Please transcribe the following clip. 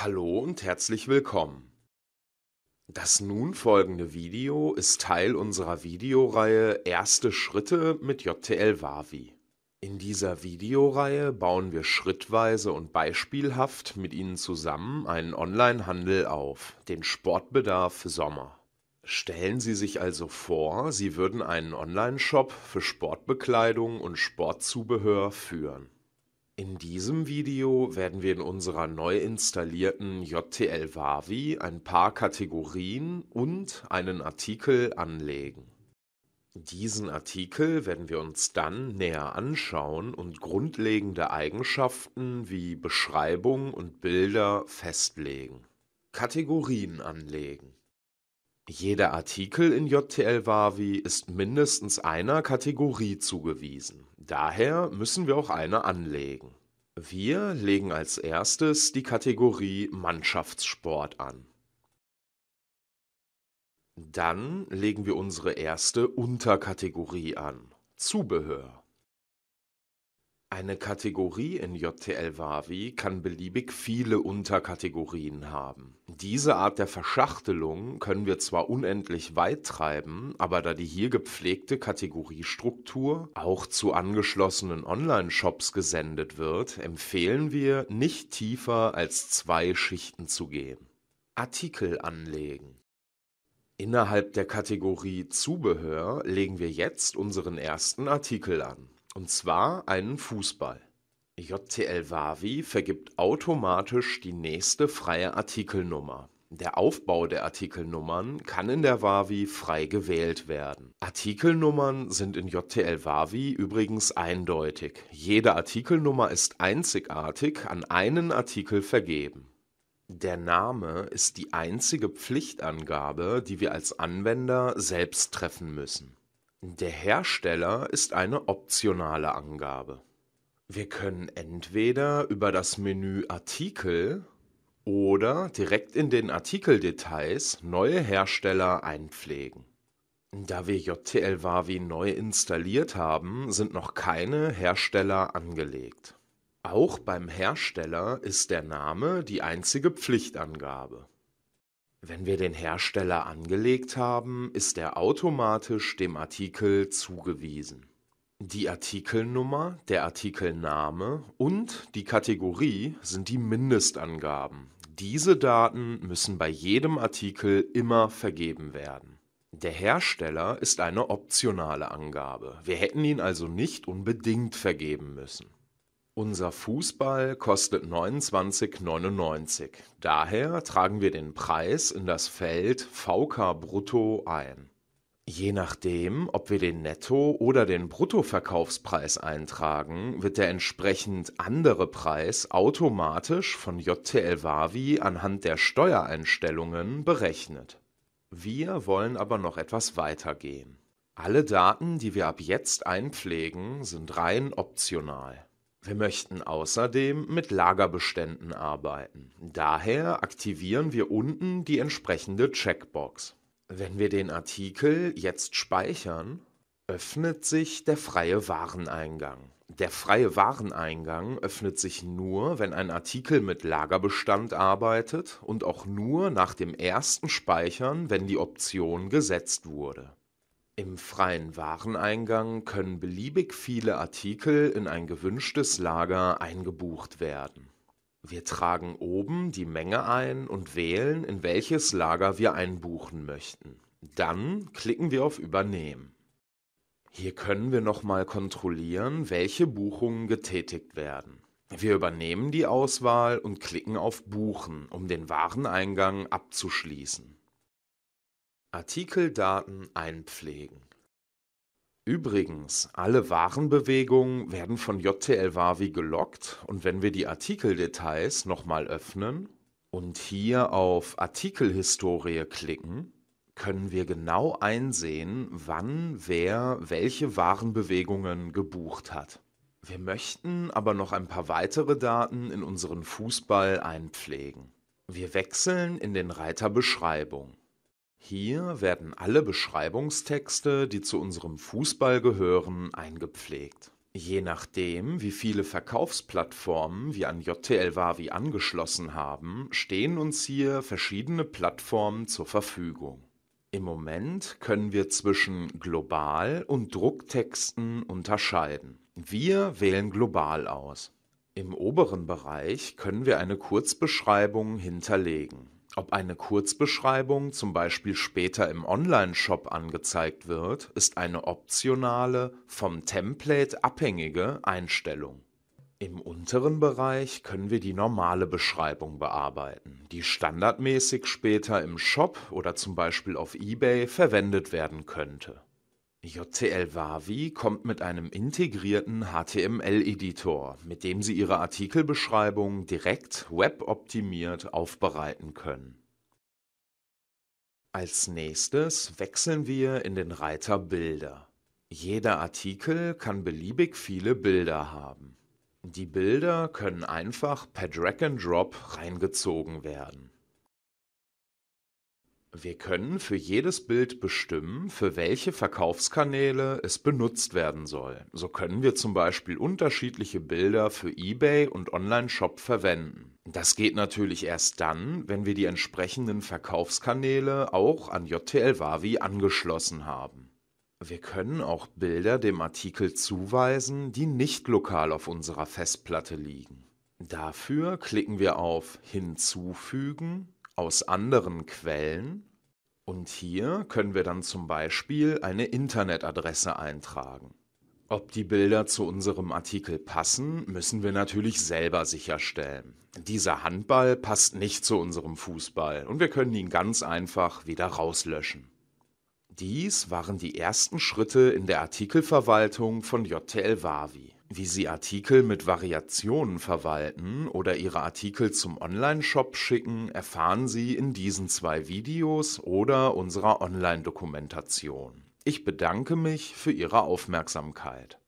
Hallo und herzlich willkommen. Das nun folgende Video ist Teil unserer Videoreihe Erste Schritte mit JTL Wavi. In dieser Videoreihe bauen wir schrittweise und beispielhaft mit Ihnen zusammen einen Online-Handel auf, den Sportbedarf Sommer. Stellen Sie sich also vor, Sie würden einen Online-Shop für Sportbekleidung und Sportzubehör führen. In diesem Video werden wir in unserer neu installierten JTL Wavi ein paar Kategorien und einen Artikel anlegen. Diesen Artikel werden wir uns dann näher anschauen und grundlegende Eigenschaften wie Beschreibung und Bilder festlegen. Kategorien anlegen. Jeder Artikel in JTL Wavi ist mindestens einer Kategorie zugewiesen. Daher müssen wir auch eine anlegen. Wir legen als erstes die Kategorie Mannschaftssport an. Dann legen wir unsere erste Unterkategorie an, Zubehör. Eine Kategorie in JTL Wavi kann beliebig viele Unterkategorien haben diese Art der Verschachtelung können wir zwar unendlich weit treiben, aber da die hier gepflegte Kategoriestruktur auch zu angeschlossenen Online-Shops gesendet wird, empfehlen wir, nicht tiefer als zwei Schichten zu gehen. Artikel anlegen. Innerhalb der Kategorie Zubehör legen wir jetzt unseren ersten Artikel an, und zwar einen Fußball. JTL Wavi vergibt automatisch die nächste freie Artikelnummer. Der Aufbau der Artikelnummern kann in der WAVI frei gewählt werden. Artikelnummern sind in JTL WAVI übrigens eindeutig. Jede Artikelnummer ist einzigartig an einen Artikel vergeben. Der Name ist die einzige Pflichtangabe, die wir als Anwender selbst treffen müssen. Der Hersteller ist eine optionale Angabe. Wir können entweder über das Menü Artikel oder direkt in den Artikeldetails neue Hersteller einpflegen. Da wir JTL Wavi neu installiert haben, sind noch keine Hersteller angelegt. Auch beim Hersteller ist der Name die einzige Pflichtangabe. Wenn wir den Hersteller angelegt haben, ist er automatisch dem Artikel zugewiesen. Die Artikelnummer, der Artikelname und die Kategorie sind die Mindestangaben. Diese Daten müssen bei jedem Artikel immer vergeben werden. Der Hersteller ist eine optionale Angabe. Wir hätten ihn also nicht unbedingt vergeben müssen. Unser Fußball kostet 29,99. Daher tragen wir den Preis in das Feld VK Brutto ein. Je nachdem, ob wir den Netto- oder den Bruttoverkaufspreis eintragen, wird der entsprechend andere Preis automatisch von JTL Wavi anhand der Steuereinstellungen berechnet. Wir wollen aber noch etwas weiter gehen. Alle Daten, die wir ab jetzt einpflegen, sind rein optional. Wir möchten außerdem mit Lagerbeständen arbeiten. Daher aktivieren wir unten die entsprechende Checkbox. Wenn wir den Artikel jetzt speichern, öffnet sich der freie Wareneingang. Der freie Wareneingang öffnet sich nur, wenn ein Artikel mit Lagerbestand arbeitet und auch nur nach dem ersten Speichern, wenn die Option gesetzt wurde. Im freien Wareneingang können beliebig viele Artikel in ein gewünschtes Lager eingebucht werden. Wir tragen oben die Menge ein und wählen, in welches Lager wir einbuchen möchten. Dann klicken wir auf Übernehmen. Hier können wir nochmal kontrollieren, welche Buchungen getätigt werden. Wir übernehmen die Auswahl und klicken auf Buchen, um den Wareneingang abzuschließen. Artikeldaten einpflegen. Übrigens, alle Warenbewegungen werden von JTL Wavi gelockt und wenn wir die Artikeldetails nochmal öffnen und hier auf Artikelhistorie klicken, können wir genau einsehen, wann wer welche Warenbewegungen gebucht hat. Wir möchten aber noch ein paar weitere Daten in unseren Fußball einpflegen. Wir wechseln in den Reiter Beschreibung. Hier werden alle Beschreibungstexte, die zu unserem Fußball gehören, eingepflegt. Je nachdem, wie viele Verkaufsplattformen wir an JTL Wavi angeschlossen haben, stehen uns hier verschiedene Plattformen zur Verfügung. Im Moment können wir zwischen global und Drucktexten unterscheiden. Wir wählen global aus. Im oberen Bereich können wir eine Kurzbeschreibung hinterlegen. Ob eine Kurzbeschreibung zum Beispiel später im Onlineshop angezeigt wird, ist eine optionale, vom Template abhängige Einstellung. Im unteren Bereich können wir die normale Beschreibung bearbeiten, die standardmäßig später im Shop oder zum Beispiel auf eBay verwendet werden könnte JCL Wavi kommt mit einem integrierten HTML-Editor, mit dem Sie Ihre Artikelbeschreibung direkt weboptimiert aufbereiten können. Als nächstes wechseln wir in den Reiter Bilder. Jeder Artikel kann beliebig viele Bilder haben. Die Bilder können einfach per Drag and Drop reingezogen werden. Wir können für jedes Bild bestimmen, für welche Verkaufskanäle es benutzt werden soll. So können wir zum Beispiel unterschiedliche Bilder für eBay und Online-Shop verwenden. Das geht natürlich erst dann, wenn wir die entsprechenden Verkaufskanäle auch an JTL Wavi angeschlossen haben. Wir können auch Bilder dem Artikel zuweisen, die nicht lokal auf unserer Festplatte liegen. Dafür klicken wir auf Hinzufügen aus anderen Quellen. Und hier können wir dann zum Beispiel eine Internetadresse eintragen. Ob die Bilder zu unserem Artikel passen, müssen wir natürlich selber sicherstellen. Dieser Handball passt nicht zu unserem Fußball und wir können ihn ganz einfach wieder rauslöschen. Dies waren die ersten Schritte in der Artikelverwaltung von JTL Wavi wie Sie Artikel mit Variationen verwalten oder Ihre Artikel zum Onlineshop schicken, erfahren Sie in diesen zwei Videos oder unserer Online-Dokumentation. Ich bedanke mich für Ihre Aufmerksamkeit.